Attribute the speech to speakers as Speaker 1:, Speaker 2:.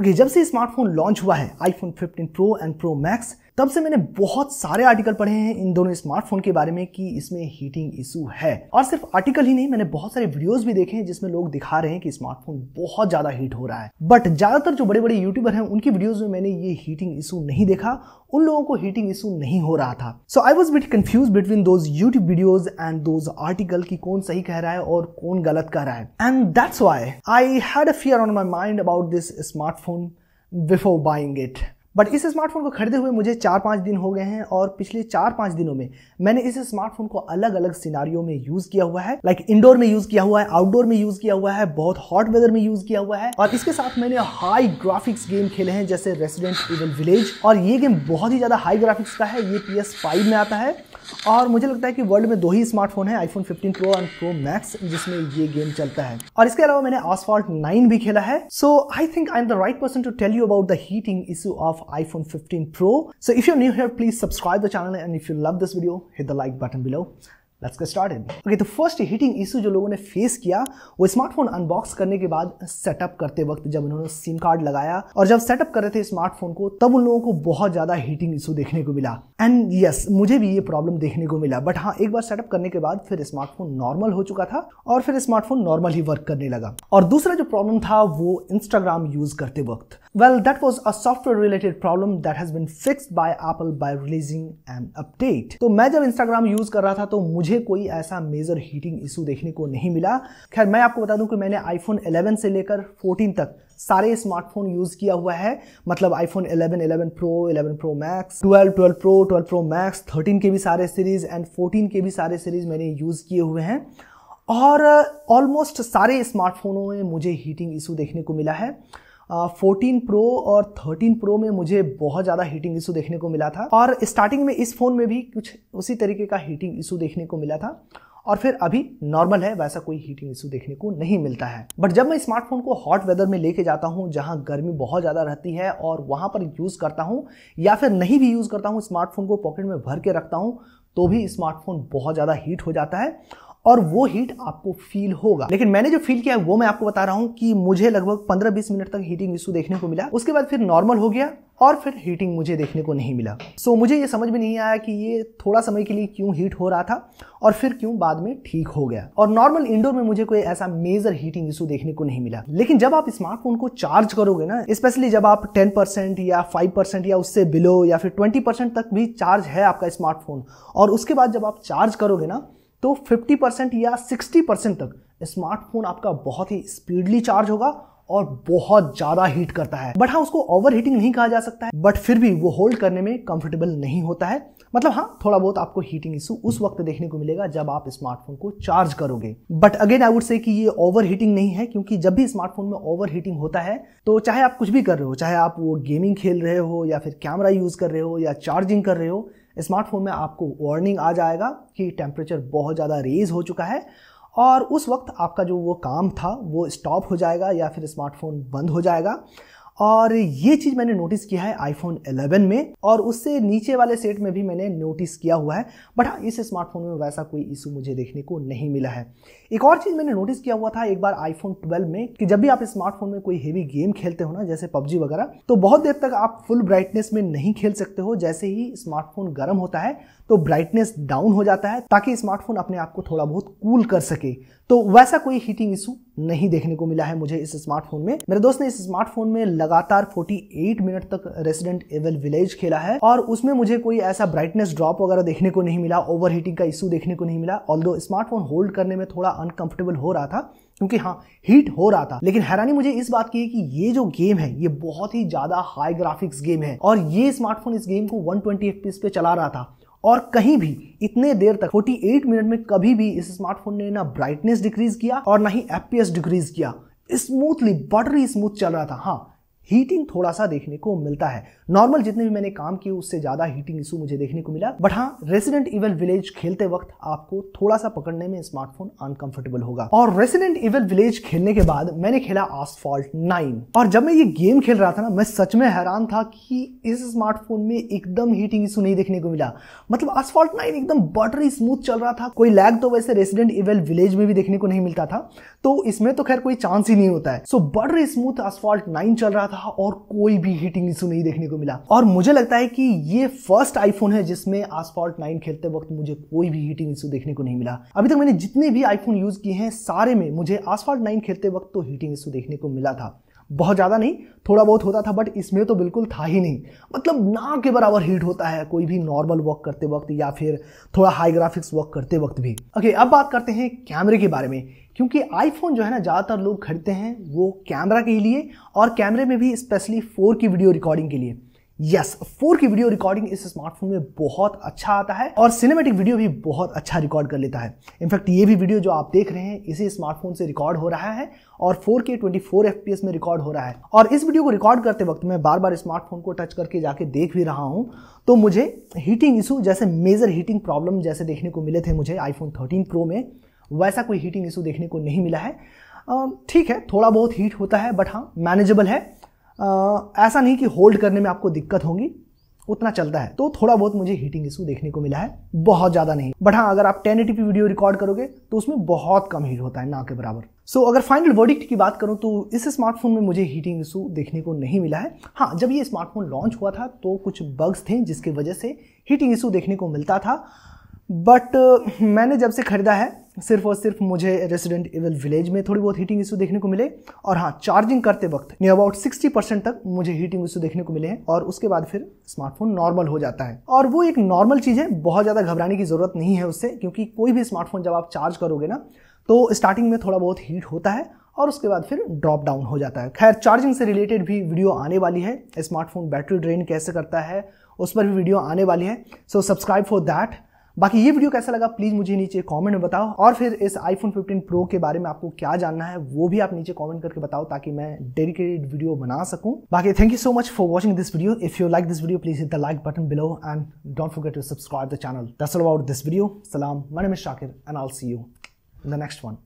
Speaker 1: Okay जब से smartphone launch हुआ है iPhone 15 Pro and Pro Max तब से मैंने बहुत सारे आर्टिकल पढ़े हैं इन दोनों स्मार्टफोन के बारे में कि इसमें हीटिंग इशू है और सिर्फ आर्टिकल ही नहीं मैंने बहुत सारे वीडियोस भी देखे हैं जिसमें लोग दिखा रहे हैं कि स्मार्टफोन बहुत ज्यादा हीट हो रहा है बट ज्यादातर जो बड़े बड़े यूट्यूबर हैं उनकी वीडियोज में मैंने ये हीटिंग इशू नहीं देखा उन लोगों को हीटिंग इशू नहीं हो रहा था so I was bit confuse between those YouTube videos and those article की कौन सही कह रहा है और कौन गलत कह रहा है and that's why I had a fear on my mind about this smartphone before buying it but इस स्मार्टफोन को खरीदे हुए मुझे चार पाँच दिन हो गए हैं और पिछले चार पाँच दिनों में मैंने इस स्मार्टफोन को अलग अलग सिनारियों में यूज़ किया हुआ है लाइक इंडोर में यूज़ किया हुआ है आउटडोर में यूज़ किया हुआ है बहुत हॉट वेदर में यूज़ किया हुआ है और इसके साथ मैंने हाई ग्राफिक्स गेम खेले हैं जैसे रेसिडेंट इवन विलेज और ये गेम बहुत ही ज़्यादा हाई ग्राफिक्स का है ये पी में आता है और मुझे लगता है कि वर्ल्ड में दो ही स्मार्टफोन है iPhone 15 Pro and Pro Max जिसमें ये गेम चलता है और इसके अलावा मैंने आसफॉल्ट 9 भी खेला है so I think I am the right person to tell you about the heating issue of iPhone 15 Pro. So if you're new here, please subscribe the channel and if you love this video, hit the like button below. Let's get started. Okay, तो first heating issue जो लोगों ने face किया वो smartphone unbox करने के बाद setup करते वक्त जब उन्होंने सिम कार्ड लगाया और जब सेटअप कर रहे थे स्मार्टफोन को तब उन लोगों को बहुत ज्यादा हीटिंग इशू देखने को मिला एंड यस yes, मुझे भी ये प्रॉब्लम देखने को मिला बट हाँ एक बार सेटअप करने के बाद फिर स्मार्टफोन नॉर्मल हो चुका था और फिर स्मार्टफोन नॉर्मल ही वर्क करने लगा और दूसरा जो प्रॉब्लम था वो इंस्टाग्राम यूज करते वक्त Well, that was a software related problem that has been fixed by Apple by releasing an update. तो मैं जब Instagram यूज कर रहा था तो मुझे कोई ऐसा मेजर हीटिंग इशू देखने को नहीं मिला खैर मैं आपको बता दूं कि मैंने iPhone 11 से लेकर 14 तक सारे स्मार्टफोन यूज किया हुआ है मतलब iPhone 11, 11 Pro 11 Pro Max 12, 12 Pro 12 Pro Max 13 के भी सारे सीरीज एंड 14 के भी सारे सीरीज मैंने यूज किए हुए हैं और ऑलमोस्ट uh, सारे स्मार्टफोनों में मुझे हीटिंग इशू देखने को मिला है फोर्टीन प्रो और थर्टीन प्रो में मुझे बहुत ज़्यादा हीटिंग इशू देखने को मिला था और स्टार्टिंग में इस फ़ोन में भी कुछ उसी तरीके का हीटिंग इशू देखने को मिला था और फिर अभी नॉर्मल है वैसा कोई हीटिंग इशू देखने को नहीं मिलता है बट जब मैं स्मार्टफोन को हॉट वेदर में लेके जाता हूँ जहाँ गर्मी बहुत ज़्यादा रहती है और वहाँ पर यूज़ करता हूँ या फिर नहीं भी यूज़ करता हूँ स्मार्टफोन को पॉकेट में भर के रखता हूँ तो भी स्मार्टफोन बहुत ज़्यादा हीट हो जाता है और वो हीट आपको फील होगा लेकिन मैंने जो फील किया है वो मैं आपको बता रहा हूं कि मुझे लगभग पंद्रह बीस मिनट तक हीटिंग इशू देखने को मिला उसके बाद फिर नॉर्मल हो गया और फिर हीटिंग मुझे देखने को नहीं मिला सो so, मुझे ये समझ में नहीं आया कि ये थोड़ा समय के लिए क्यों हीट हो रहा था और फिर क्यों बाद में ठीक हो गया और नॉर्मल इंडोर में मुझे कोई ऐसा मेजर हीटिंग इशू देखने को नहीं मिला लेकिन जब आप स्मार्टफोन को चार्ज करोगे ना स्पेशली जब आप 10% या 5% या उससे बिलो या फिर ट्वेंटी तक भी चार्ज है आपका स्मार्टफोन और उसके बाद जब आप चार्ज करोगे ना तो 50 परसेंट या 60 परसेंट तक स्मार्टफोन आपका बहुत ही स्पीडली चार्ज होगा और बहुत ज़्यादा हीट करता है बट हाँ उसको ओवर हीटिंग नहीं कहा जा सकता है बट फिर भी वो होल्ड करने में कंफर्टेबल नहीं होता है मतलब हाँ थोड़ा बहुत आपको हीटिंग इशू उस वक्त देखने को मिलेगा जब आप स्मार्टफोन को चार्ज करोगे but again I would say कि ये ओवर हीटिंग नहीं है क्योंकि जब भी स्मार्टफोन में ओवर हीटिंग होता है तो चाहे आप कुछ भी कर रहे हो चाहे आप वो गेमिंग खेल रहे हो या फिर कैमरा यूज कर रहे हो या चार्जिंग कर रहे हो स्मार्टफोन में आपको वार्निंग आ जाएगा कि टेम्परेचर बहुत ज़्यादा रेज हो चुका है और उस वक्त आपका जो वो काम था वो स्टॉप हो जाएगा या फिर स्मार्टफोन बंद हो जाएगा और ये चीज मैंने नोटिस किया है आईफोन 11 में और उससे नीचे वाले सेट में भी मैंने नोटिस किया हुआ है बट हाँ इस स्मार्टफोन में वैसा कोई इशू मुझे देखने को नहीं मिला है एक और चीज मैंने नोटिस किया हुआ था एक बार आईफोन 12 में कि जब भी आप स्मार्टफोन में कोई हेवी गेम खेलते हो ना जैसे पबजी वगैरह तो बहुत देर तक आप फुल ब्राइटनेस में नहीं खेल सकते हो जैसे ही स्मार्टफोन गर्म होता है तो ब्राइटनेस डाउन हो जाता है ताकि स्मार्टफोन अपने आप को थोड़ा बहुत कूल कर सके तो वैसा कोई हीटिंग इशू नहीं देखने को मिला है मुझे इस स्मार्टफोन में मेरे दोस्त ने इस स्मार्टफोन में लगातार 48 मिनट तक रेसिडेंट एवल विलेज खेला है और उसमें मुझे कोई ऐसा ब्राइटनेस ड्रॉप वगैरह देखने को नहीं मिला ओवर का इशू देखने को नहीं मिला ऑल स्मार्टफोन होल्ड करने में थोड़ा अनकंफर्टेबल हो रहा था क्योंकि हाँ हीट हो रहा था लेकिन हैरानी मुझे इस बात की है कि ये जो गेम है ये बहुत ही ज्यादा हाई ग्राफिक्स गेम है और ये स्मार्टफोन इस गेम को 120 ट्वेंटी पे चला रहा था और कहीं भी इतने देर तक 48 मिनट में कभी भी इस स्मार्टफोन ने ना ब्राइटनेस डिक्रीज किया और ना ही एफ डिक्रीज किया स्मूथली बटरी स्मूथ चल रहा था हाँ हीटिंग थोड़ा सा देखने को मिलता है नॉर्मल जितने भी मैंने काम किए उससे ज्यादा हीटिंग इशू मुझे देखने को मिला बट हाँ रेसिडेंट इवेल विलेज खेलते वक्त आपको थोड़ा सा पकड़ने में स्मार्टफोन अनकंफर्टेबल होगा और रेसिडेंट इवेल विलेज खेलने के बाद मैंने खेला आसफॉल्ट नाइन और जब मैं ये गेम खेल रहा था ना मैं सच में हैरान था कि इस स्मार्टफोन में एकदम हीटिंग इशू नहीं देखने को मिला मतलब आसफॉल्ट नाइन एकदम बटरी स्मूथ चल रहा था कोई लैग तो वैसे रेसिडेंट इवेल विलेज में भी देखने को नहीं मिलता था तो इसमें तो खैर कोई चांस ही नहीं होता है so buttery smooth Asphalt nine चल रहा था था और कोई भी हीटिंग इशू नहीं देखने को मिला और मुझे लगता है कि ये फर्स्ट आईफोन है जिसमें आसफॉल्ट नाइन खेलते वक्त मुझे कोई भी हीटिंग इशू देखने को नहीं मिला अभी तक मैंने जितने भी आईफोन यूज किए हैं सारे में मुझे आसफॉल्ट नाइन खेलते वक्त तो हीटिंग इशू देखने को मिला था बहुत ज़्यादा नहीं थोड़ा बहुत होता था बट इसमें तो बिल्कुल था ही नहीं मतलब ना के बराबर हीट होता है कोई भी नॉर्मल वर्क करते वक्त या फिर थोड़ा हाई ग्राफिक्स वर्क करते वक्त भी ओके अब बात करते हैं कैमरे के बारे में क्योंकि आईफोन जो है ना ज़्यादातर लोग खरीदते हैं वो कैमरा के लिए और कैमरे में भी specially four K video recording के लिए yes four K video recording इस स्मार्टफोन में बहुत अच्छा आता है और सिनेमेटिक वीडियो भी बहुत अच्छा रिकॉर्ड कर लेता है इनफैक्ट ये भी वीडियो जो आप देख रहे हैं इसी स्मार्टफोन से रिकॉर्ड हो रहा है और four four K twenty F P S में रिकॉर्ड हो रहा है और इस वीडियो को रिकॉर्ड करते वक्त मैं बार बार स्मार्टफोन को टच करके जाके देख भी रहा हूँ तो मुझे हीटिंग इशू जैसे मेजर हीटिंग प्रॉब्लम जैसे देखने को मिले थे मुझे आईफोन थर्टीन प्रो में वैसा कोई हीटिंग इशू देखने को नहीं मिला है ठीक है थोड़ा बहुत हीट होता है बट हाँ मैनेजेबल है ऐसा नहीं कि होल्ड करने में आपको दिक्कत होगी उतना चलता है तो थोड़ा बहुत मुझे हीटिंग इशू देखने को मिला है बहुत ज़्यादा नहीं बट हाँ अगर आप टेन एटी वीडियो रिकॉर्ड करोगे तो उसमें बहुत कम हीट होता है ना के बराबर सो so, अगर फाइनल वर्डिक्ट की बात करूँ तो इस स्मार्टफोन में मुझे हीटिंग इशू देखने को नहीं मिला है हाँ जब ये स्मार्टफोन लॉन्च हुआ था तो कुछ बग्स थे जिसकी वजह से हीटिंग इशू देखने को मिलता था बट uh, मैंने जब से ख़रीदा है सिर्फ और सिर्फ मुझे रेसिडेंट इवल विलेज में थोड़ी बहुत हीटिंग इशू देखने को मिले और हाँ चार्जिंग करते वक्त नियर अबाउट 60 परसेंट तक मुझे हीटिंग इशू देखने को मिले हैं और उसके बाद फिर स्मार्टफोन नॉर्मल हो जाता है और वो एक नॉर्मल चीज़ है बहुत ज़्यादा घबराने की ज़रूरत नहीं है उससे क्योंकि कोई भी स्मार्टफोन जब आप चार्ज करोगे ना तो स्टार्टिंग में थोड़ा बहुत हीट होता है और उसके बाद फिर ड्रॉप डाउन हो जाता है खैर चार्जिंग से रिलेटेड भी वीडियो आने वाली है स्मार्टफोन बैटरी ड्रेन कैसे करता है उस पर भी वीडियो आने वाली है सो सब्सक्राइब फॉर दैट बाकी ये वीडियो कैसा लगा प्लीज मुझे नीचे कमेंट में बताओ और फिर इस आईफोन 15 प्रो के बारे में आपको क्या जानना है वो भी आप नीचे कमेंट करके बताओ ताकि मैं डेडिकेटेड वीडियो बना सकूं बाकी thank you so much for watching this video if you like this video please hit the like button below and don't forget to subscribe the channel about this video सलाम माय Shakir and all see you in the next one